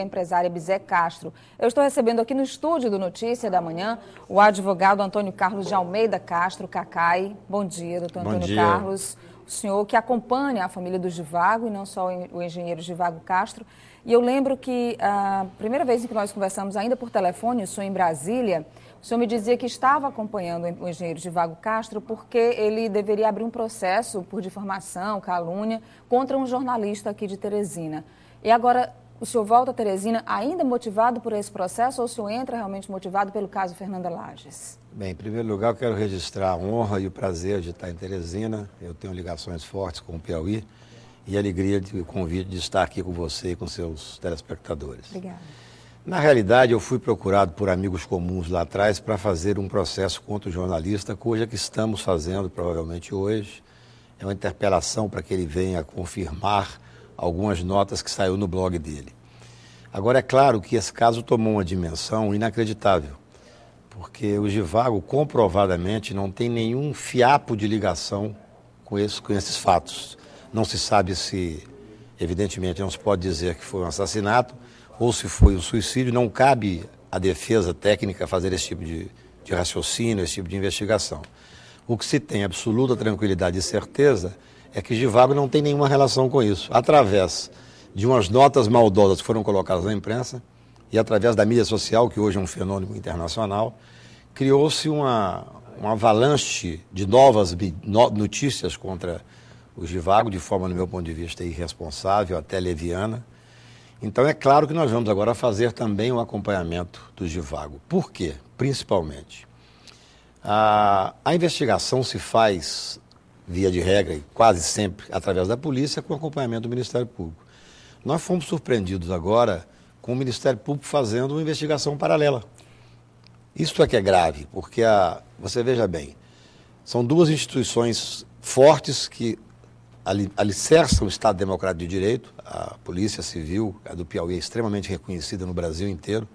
empresária Bizé Castro. Eu estou recebendo aqui no estúdio do Notícia da Manhã o advogado Antônio Carlos de Almeida Castro, Cacai. Bom dia, doutor Bom Antônio dia. Carlos. O senhor que acompanha a família do Givago e não só o engenheiro Givago Castro. E eu lembro que a ah, primeira vez em que nós conversamos, ainda por telefone, o senhor em Brasília, o senhor me dizia que estava acompanhando o engenheiro Givago Castro porque ele deveria abrir um processo por difamação, calúnia, contra um jornalista aqui de Teresina. E agora o senhor volta a Teresina ainda motivado por esse processo ou o senhor entra realmente motivado pelo caso Fernanda Lages? Bem, em primeiro lugar, eu quero registrar a honra e o prazer de estar em Teresina. Eu tenho ligações fortes com o Piauí e a alegria e o convite de estar aqui com você e com seus telespectadores. Obrigada. Na realidade, eu fui procurado por amigos comuns lá atrás para fazer um processo contra o jornalista, cuja que estamos fazendo provavelmente hoje. É uma interpelação para que ele venha confirmar algumas notas que saiu no blog dele. Agora, é claro que esse caso tomou uma dimensão inacreditável, porque o Givago comprovadamente não tem nenhum fiapo de ligação com, esse, com esses fatos. Não se sabe se, evidentemente, não se pode dizer que foi um assassinato ou se foi um suicídio, não cabe à defesa técnica fazer esse tipo de, de raciocínio, esse tipo de investigação. O que se tem absoluta tranquilidade e certeza é que Givago não tem nenhuma relação com isso. Através de umas notas maldosas que foram colocadas na imprensa e através da mídia social, que hoje é um fenômeno internacional, criou-se uma, uma avalanche de novas notícias contra o Givago, de forma, no meu ponto de vista, irresponsável, até leviana. Então, é claro que nós vamos agora fazer também o um acompanhamento do Givago. Por quê? Principalmente. A, a investigação se faz, via de regra, e quase sempre através da polícia, com acompanhamento do Ministério Público. Nós fomos surpreendidos agora com o Ministério Público fazendo uma investigação paralela. Isso é que é grave, porque a, você veja bem, são duas instituições fortes que alicerçam o Estado Democrático de Direito, a Polícia Civil, a do Piauí, é extremamente reconhecida no Brasil inteiro.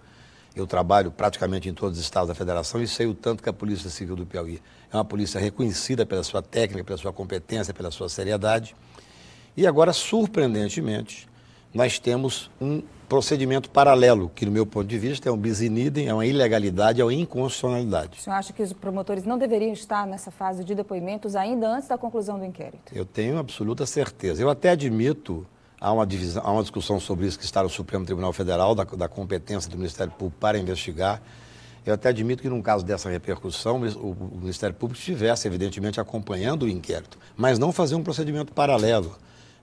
Eu trabalho praticamente em todos os estados da federação e sei o tanto que a Polícia Civil do Piauí é uma polícia reconhecida pela sua técnica, pela sua competência, pela sua seriedade. E agora, surpreendentemente, nós temos um procedimento paralelo, que, no meu ponto de vista, é um bis in idem, é uma ilegalidade, é uma inconstitucionalidade. O senhor acha que os promotores não deveriam estar nessa fase de depoimentos ainda antes da conclusão do inquérito? Eu tenho absoluta certeza. Eu até admito, há uma, divisão, há uma discussão sobre isso que está no Supremo Tribunal Federal, da, da competência do Ministério Público para investigar. Eu até admito que, num caso dessa repercussão, o Ministério Público estivesse, evidentemente, acompanhando o inquérito, mas não fazer um procedimento paralelo.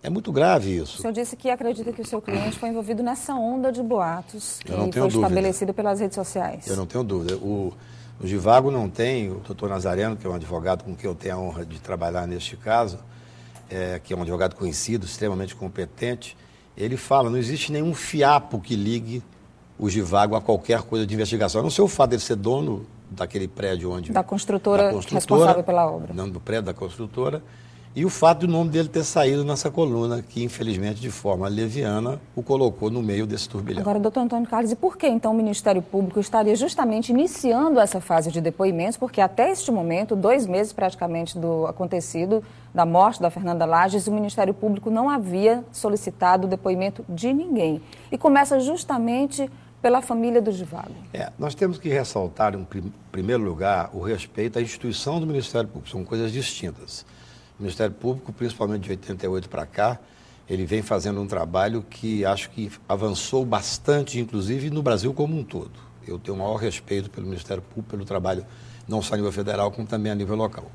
É muito grave isso. O senhor disse que acredita que o seu cliente foi envolvido nessa onda de boatos que foi dúvida. estabelecida pelas redes sociais. Eu não tenho dúvida. O, o Givago não tem, o doutor Nazareno, que é um advogado com quem eu tenho a honra de trabalhar neste caso, é, que é um advogado conhecido, extremamente competente, ele fala, não existe nenhum fiapo que ligue o Givago a qualquer coisa de investigação. A não ser o fato de ele ser dono daquele prédio onde... Da construtora, da construtora responsável pela obra. Não, do prédio da construtora e o fato do nome dele ter saído nessa coluna, que infelizmente de forma leviana o colocou no meio desse turbilhão. Agora, doutor Antônio Carlos, e por que então o Ministério Público estaria justamente iniciando essa fase de depoimentos? Porque até este momento, dois meses praticamente do acontecido, da morte da Fernanda Lages, o Ministério Público não havia solicitado o depoimento de ninguém. E começa justamente pela família do Givago. É, nós temos que ressaltar, em primeiro lugar, o respeito à instituição do Ministério Público. São coisas distintas. O Ministério Público, principalmente de 88 para cá, ele vem fazendo um trabalho que acho que avançou bastante, inclusive no Brasil como um todo. Eu tenho o maior respeito pelo Ministério Público, pelo trabalho não só a nível federal, como também a nível local.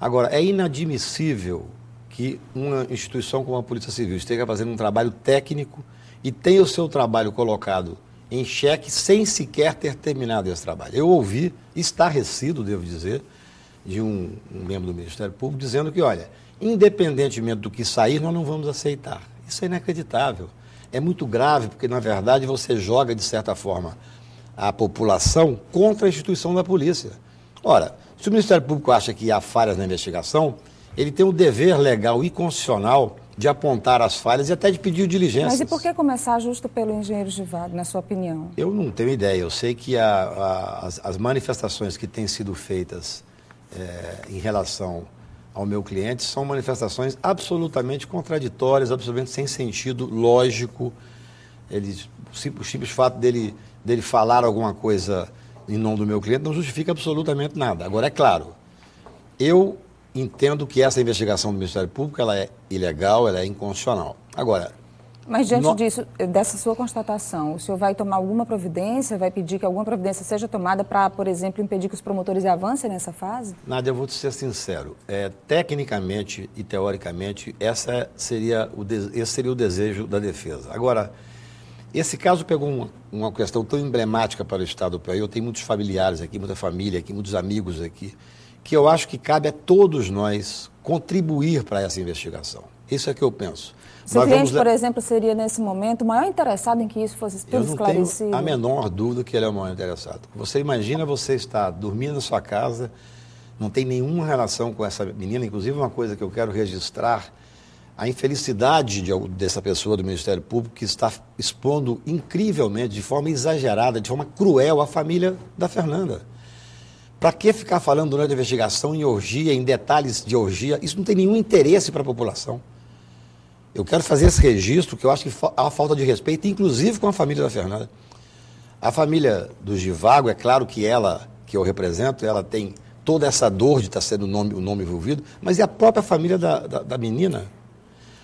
Agora, é inadmissível que uma instituição como a Polícia Civil esteja fazendo um trabalho técnico e tenha o seu trabalho colocado em xeque sem sequer ter terminado esse trabalho. Eu ouvi, estarrecido, devo dizer, de um, um membro do Ministério Público dizendo que, olha, independentemente do que sair, nós não vamos aceitar. Isso é inacreditável. É muito grave, porque, na verdade, você joga, de certa forma, a população contra a instituição da polícia. Ora, se o Ministério Público acha que há falhas na investigação, ele tem o dever legal e constitucional de apontar as falhas e até de pedir diligências. Mas e por que começar justo pelo engenheiro Givado, na sua opinião? Eu não tenho ideia. Eu sei que a, a, as, as manifestações que têm sido feitas é, em relação ao meu cliente são manifestações absolutamente contraditórias, absolutamente sem sentido lógico. Ele, o simples, fato dele, dele falar alguma coisa em nome do meu cliente não justifica absolutamente nada. Agora, é claro, eu entendo que essa investigação do Ministério Público ela é ilegal, ela é inconstitucional. Agora, mas diante no... disso, dessa sua constatação, o senhor vai tomar alguma providência, vai pedir que alguma providência seja tomada para, por exemplo, impedir que os promotores avancem nessa fase? Nada, eu vou te ser sincero. É, tecnicamente e teoricamente, essa seria o de... esse seria o desejo da defesa. Agora, esse caso pegou uma, uma questão tão emblemática para o Estado do Piauí. Eu tenho muitos familiares aqui, muita família aqui, muitos amigos aqui, que eu acho que cabe a todos nós contribuir para essa investigação. Isso é que eu penso. Se o cliente, vamos... por exemplo, seria nesse momento o maior interessado em que isso fosse eu não esclarecido? Tenho a menor dúvida que ele é o maior interessado. Você imagina você estar dormindo na sua casa, não tem nenhuma relação com essa menina, inclusive uma coisa que eu quero registrar, a infelicidade de, dessa pessoa do Ministério Público que está expondo incrivelmente, de forma exagerada, de forma cruel, a família da Fernanda. Para que ficar falando durante a investigação em orgia, em detalhes de orgia? Isso não tem nenhum interesse para a população. Eu quero fazer esse registro que eu acho que há falta de respeito, inclusive com a família da Fernanda. A família do Givago, é claro que ela, que eu represento, ela tem toda essa dor de estar tá sendo o nome, o nome envolvido, mas é a própria família da, da, da menina.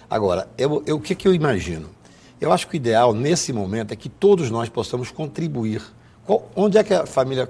Agora, eu, eu, o que, que eu imagino? Eu acho que o ideal nesse momento é que todos nós possamos contribuir. Qual, onde é que a família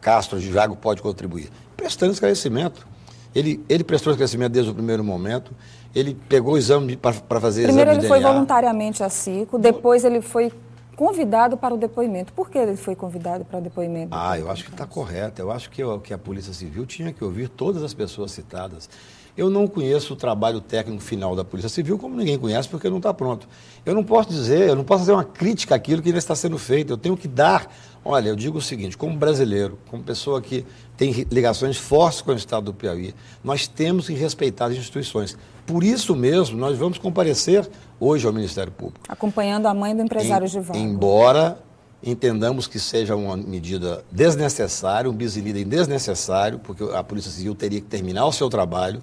Castro Givago pode contribuir? Prestando esclarecimento. Ele, ele prestou esclarecimento desde o primeiro momento ele pegou o exame para fazer Primeiro exame de DNA? Primeiro ele foi voluntariamente a CICO, depois ele foi convidado para o depoimento. Por que ele foi convidado para o depoimento? Ah, eu acho que está correto. Eu acho que, eu, que a Polícia Civil tinha que ouvir todas as pessoas citadas. Eu não conheço o trabalho técnico final da Polícia Civil, como ninguém conhece, porque não está pronto. Eu não posso dizer, eu não posso fazer uma crítica àquilo que ainda está sendo feito. Eu tenho que dar Olha, eu digo o seguinte: como brasileiro, como pessoa que tem ligações fortes com o Estado do Piauí, nós temos que respeitar as instituições. Por isso mesmo, nós vamos comparecer hoje ao Ministério Público. Acompanhando a mãe do empresário em, Givaldo. Embora entendamos que seja uma medida desnecessária, um bis desnecessário, porque a Polícia Civil teria que terminar o seu trabalho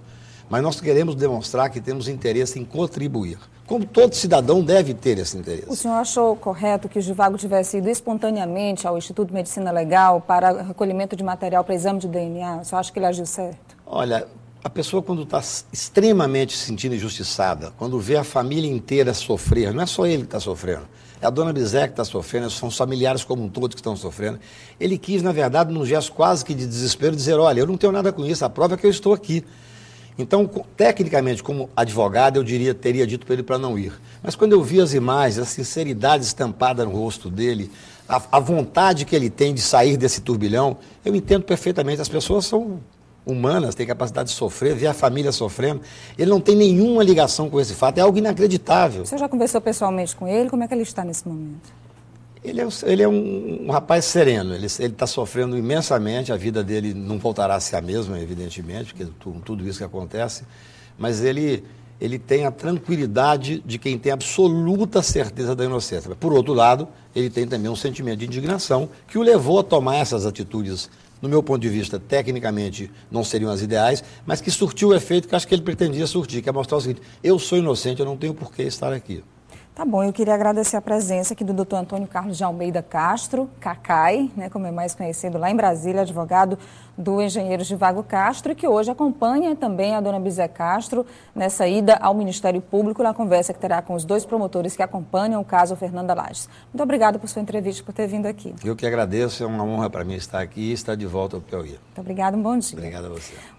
mas nós queremos demonstrar que temos interesse em contribuir, como todo cidadão deve ter esse interesse. O senhor achou correto que o Givago tivesse ido espontaneamente ao Instituto de Medicina Legal para recolhimento de material para exame de DNA? O senhor acha que ele agiu certo? Olha, a pessoa quando está extremamente se sentindo injustiçada, quando vê a família inteira sofrer, não é só ele que está sofrendo, é a dona Bizé que está sofrendo, são os familiares como um todo que estão sofrendo. Ele quis, na verdade, num gesto quase que de desespero, dizer, olha, eu não tenho nada com isso, a prova é que eu estou aqui. Então, tecnicamente, como advogado, eu diria, teria dito para ele para não ir. Mas quando eu vi as imagens, a sinceridade estampada no rosto dele, a, a, vontade que ele tem de sair desse turbilhão, eu entendo perfeitamente. As pessoas são humanas, têm capacidade de sofrer, ver a família sofrendo. Ele não tem nenhuma ligação com esse fato, é algo inacreditável. Você já conversou pessoalmente com ele? Como é que ele está nesse momento? Ele é, ele é um, um, rapaz sereno, ele está sofrendo imensamente, a vida dele não voltará a ser a mesma, evidentemente, porque tudo, tudo isso que acontece, mas ele, ele tem a tranquilidade de quem tem absoluta certeza da inocência. Por outro lado, ele tem também um sentimento de indignação que o levou a tomar essas atitudes, no meu ponto de vista, tecnicamente não seriam as ideais, mas que surtiu o efeito que acho que ele pretendia surtir, que é mostrar o seguinte: eu sou inocente, eu não tenho por que estar aqui. Tá bom, eu queria agradecer a presença aqui do doutor Antônio Carlos de Almeida Castro, Cacai, né, como é mais conhecido lá em Brasília, advogado do engenheiro Givago Castro, que hoje acompanha também a dona Bizé Castro nessa ida ao Ministério Público, na conversa que terá com os dois promotores que acompanham o caso Fernanda Lages. Muito obrigada por sua entrevista, por ter vindo aqui. Eu que agradeço, é uma honra para mim estar aqui e estar de volta ao Piauí. Muito obrigada, um bom dia. Obrigado a você.